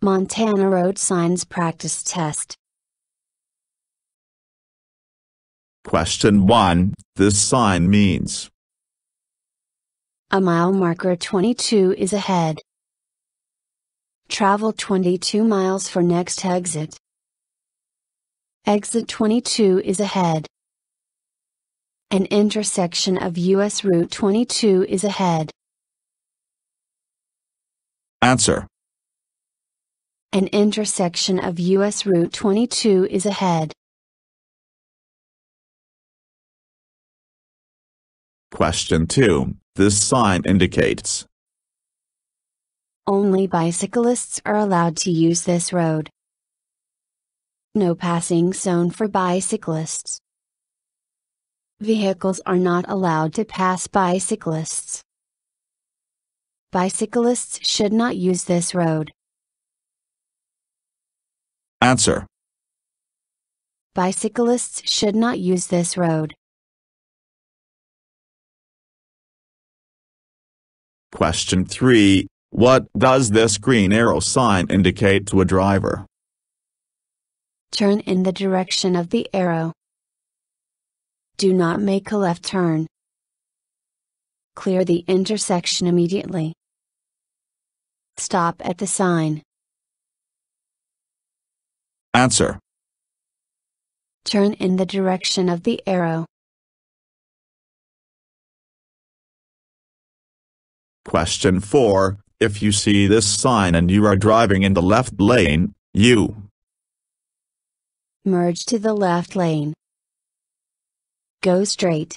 Montana Road Signs Practice Test Question 1. This sign means A mile marker 22 is ahead. Travel 22 miles for next exit. Exit 22 is ahead. An intersection of US Route 22 is ahead. Answer an intersection of U.S. Route 22 is ahead. Question 2. This sign indicates. Only bicyclists are allowed to use this road. No passing zone for bicyclists. Vehicles are not allowed to pass bicyclists. Bicyclists should not use this road. Answer. Bicyclists should not use this road. Question 3. What does this green arrow sign indicate to a driver? Turn in the direction of the arrow. Do not make a left turn. Clear the intersection immediately. Stop at the sign. Answer. Turn in the direction of the arrow. Question 4. If you see this sign and you are driving in the left lane, you merge to the left lane. Go straight.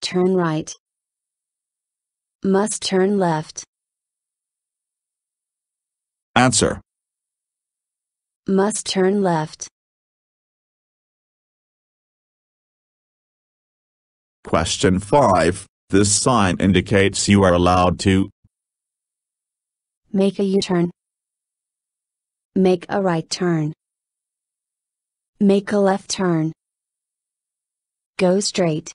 Turn right. Must turn left. Answer. Must turn left. Question 5. This sign indicates you are allowed to Make a U-turn. Make a right turn. Make a left turn. Go straight.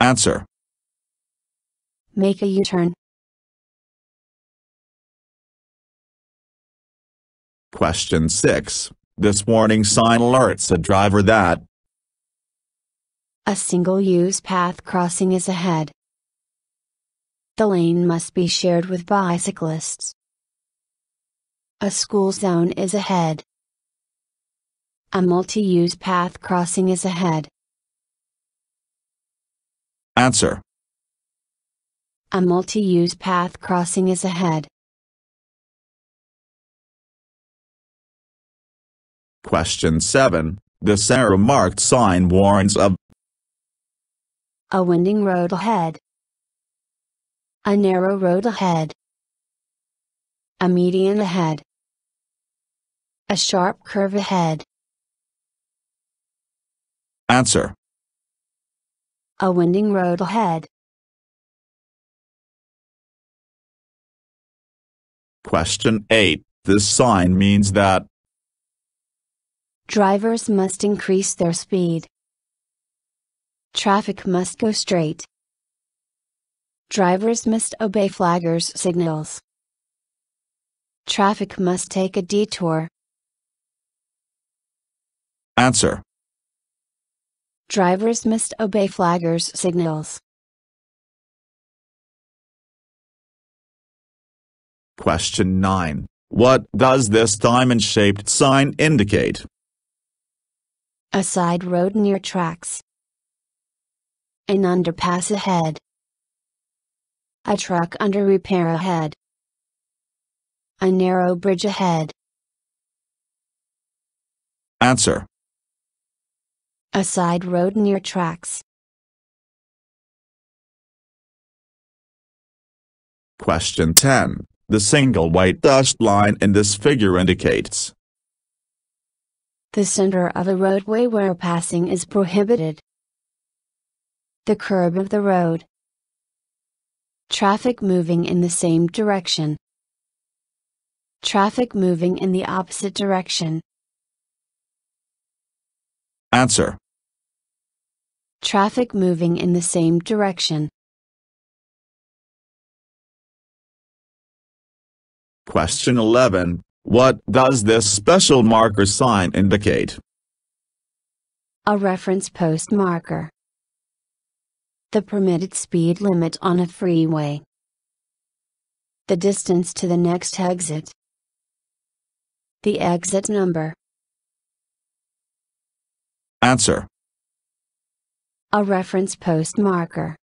Answer. Make a U-turn. Question 6. This warning sign alerts a driver that a single-use path crossing is ahead. The lane must be shared with bicyclists. A school zone is ahead. A multi-use path crossing is ahead. Answer. A multi-use path crossing is ahead. Question 7. The arrow marked sign warns of a winding road ahead, a narrow road ahead, a median ahead, a sharp curve ahead. Answer. A winding road ahead. Question 8. This sign means that Drivers must increase their speed. Traffic must go straight. Drivers must obey flaggers' signals. Traffic must take a detour. Answer. Drivers must obey flaggers' signals. Question 9. What does this diamond-shaped sign indicate? A side road near tracks. An underpass ahead. A truck under repair ahead. A narrow bridge ahead. Answer. A side road near tracks. Question 10. The single white dashed line in this figure indicates the center of a roadway where passing is prohibited. The curb of the road. Traffic moving in the same direction. Traffic moving in the opposite direction. Answer. Traffic moving in the same direction. Question 11. What does this special marker sign indicate? A reference post marker. The permitted speed limit on a freeway. The distance to the next exit. The exit number. Answer. A reference post marker.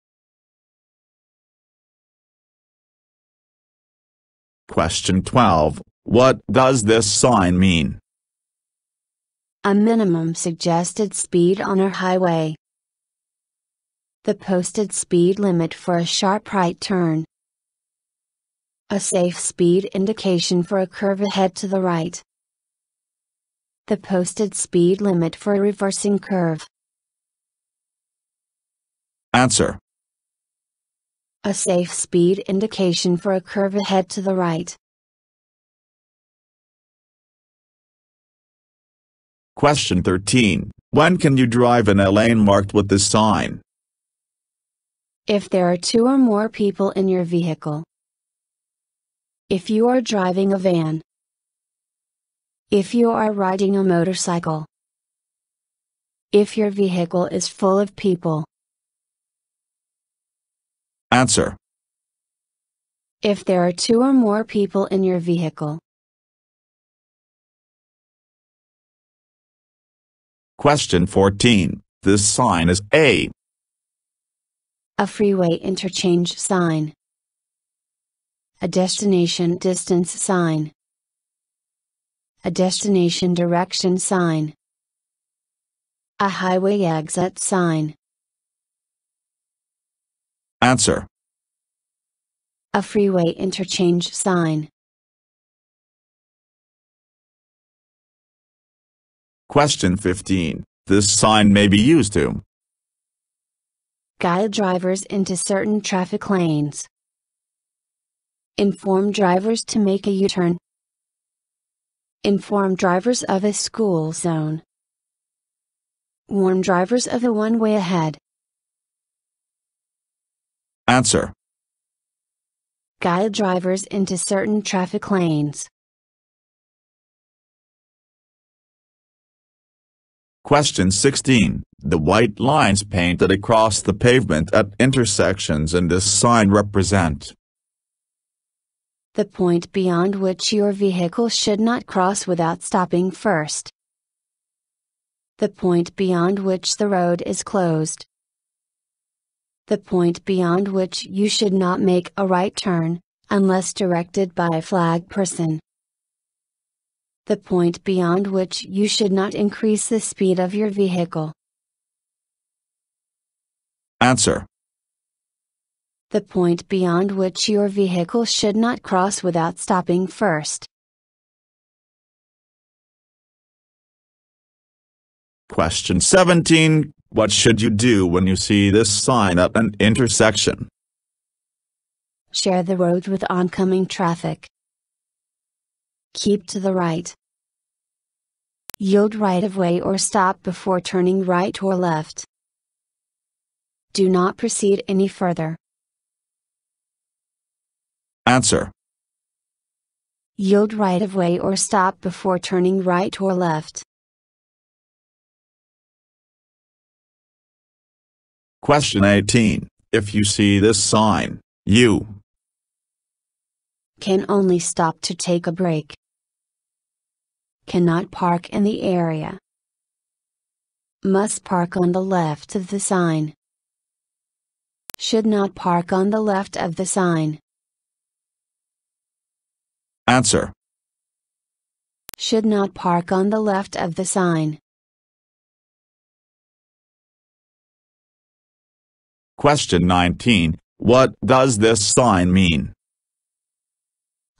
Question 12. What does this sign mean? A minimum suggested speed on a highway. The posted speed limit for a sharp right turn. A safe speed indication for a curve ahead to the right. The posted speed limit for a reversing curve. Answer. A safe speed indication for a curve ahead to the right. Question 13. When can you drive in a lane marked with this sign? If there are two or more people in your vehicle. If you are driving a van. If you are riding a motorcycle. If your vehicle is full of people. Answer. If there are two or more people in your vehicle. Question 14. This sign is a a freeway interchange sign, a destination distance sign, a destination direction sign, a highway exit sign. Answer. A freeway interchange sign. Question 15. This sign may be used to Guide drivers into certain traffic lanes. Inform drivers to make a U-turn. Inform drivers of a school zone. Warn drivers of a one-way ahead. Answer. Guide drivers into certain traffic lanes. Question 16. The white lines painted across the pavement at intersections in this sign represent the point beyond which your vehicle should not cross without stopping first. The point beyond which the road is closed. The point beyond which you should not make a right turn, unless directed by a flag person the point beyond which you should not increase the speed of your vehicle. Answer. The point beyond which your vehicle should not cross without stopping first. Question 17 What should you do when you see this sign at an intersection? Share the road with oncoming traffic. Keep to the right. Yield right of way or stop before turning right or left. Do not proceed any further. Answer. Yield right of way or stop before turning right or left. Question 18. If you see this sign, you can only stop to take a break. Cannot park in the area. Must park on the left of the sign. Should not park on the left of the sign. Answer. Should not park on the left of the sign. Question 19. What does this sign mean?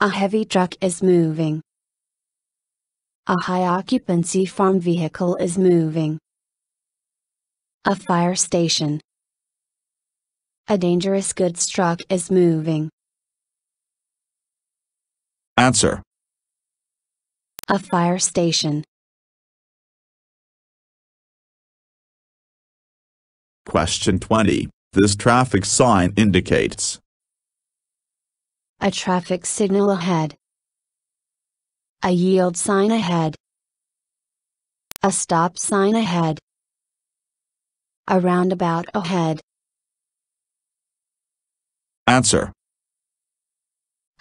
A heavy truck is moving. A high occupancy farm vehicle is moving. A fire station. A dangerous goods truck is moving. Answer. A fire station. Question 20. This traffic sign indicates. A traffic signal ahead. A yield sign ahead. A stop sign ahead. A roundabout ahead. Answer.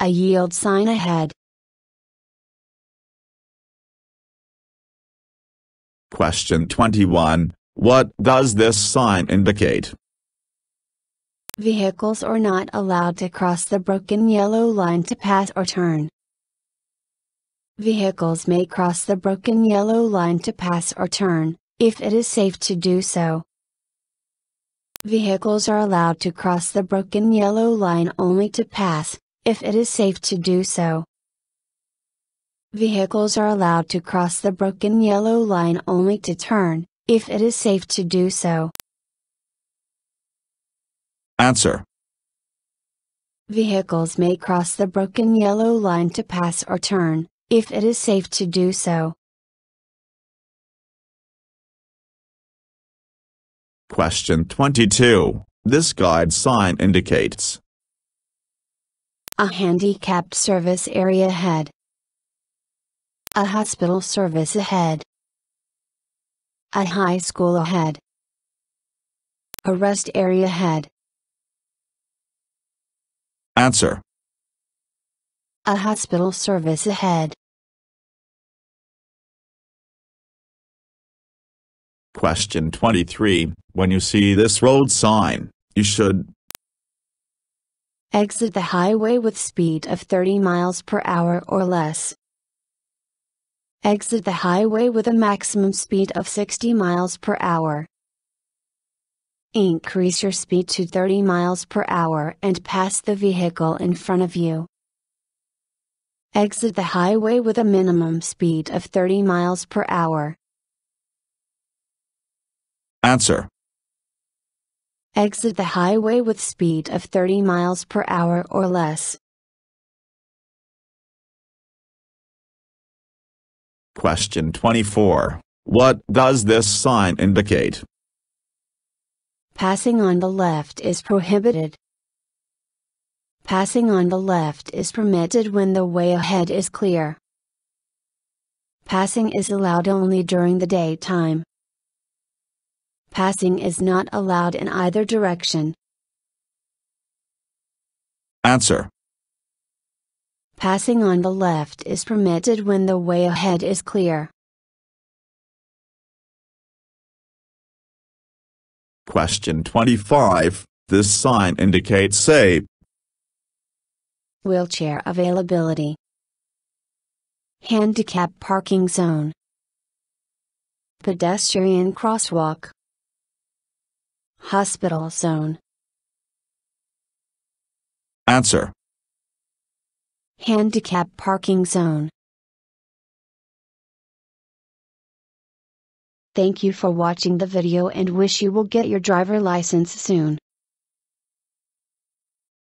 A yield sign ahead. Question 21. What does this sign indicate? Vehicles are not allowed to cross the broken yellow line to pass or turn. Vehicles may cross the broken yellow line to pass or turn, if it is safe to do so. Vehicles are allowed to cross the broken yellow line only to pass, if it is safe to do so. Vehicles are allowed to cross the broken yellow line only to turn, if it is safe to do so. Answer Vehicles may cross the broken yellow line to pass or turn, if it is safe to do so. Question 22. This guide sign indicates a handicapped service area ahead, a hospital service ahead, a high school ahead, a rest area ahead. Answer A hospital service ahead. Question 23. When you see this road sign, you should Exit the highway with speed of 30 miles per hour or less. Exit the highway with a maximum speed of 60 miles per hour. Increase your speed to 30 miles per hour and pass the vehicle in front of you. Exit the highway with a minimum speed of 30 miles per hour. Answer. Exit the highway with speed of 30 miles per hour or less. Question 24. What does this sign indicate? Passing on the left is prohibited. Passing on the left is permitted when the way ahead is clear. Passing is allowed only during the daytime passing is not allowed in either direction. Answer. Passing on the left is permitted when the way ahead is clear. Question 25. This sign indicates safe wheelchair availability, handicap parking zone, pedestrian crosswalk. Hospital zone. Answer. Handicap parking zone. Thank you for watching the video and wish you will get your driver license soon.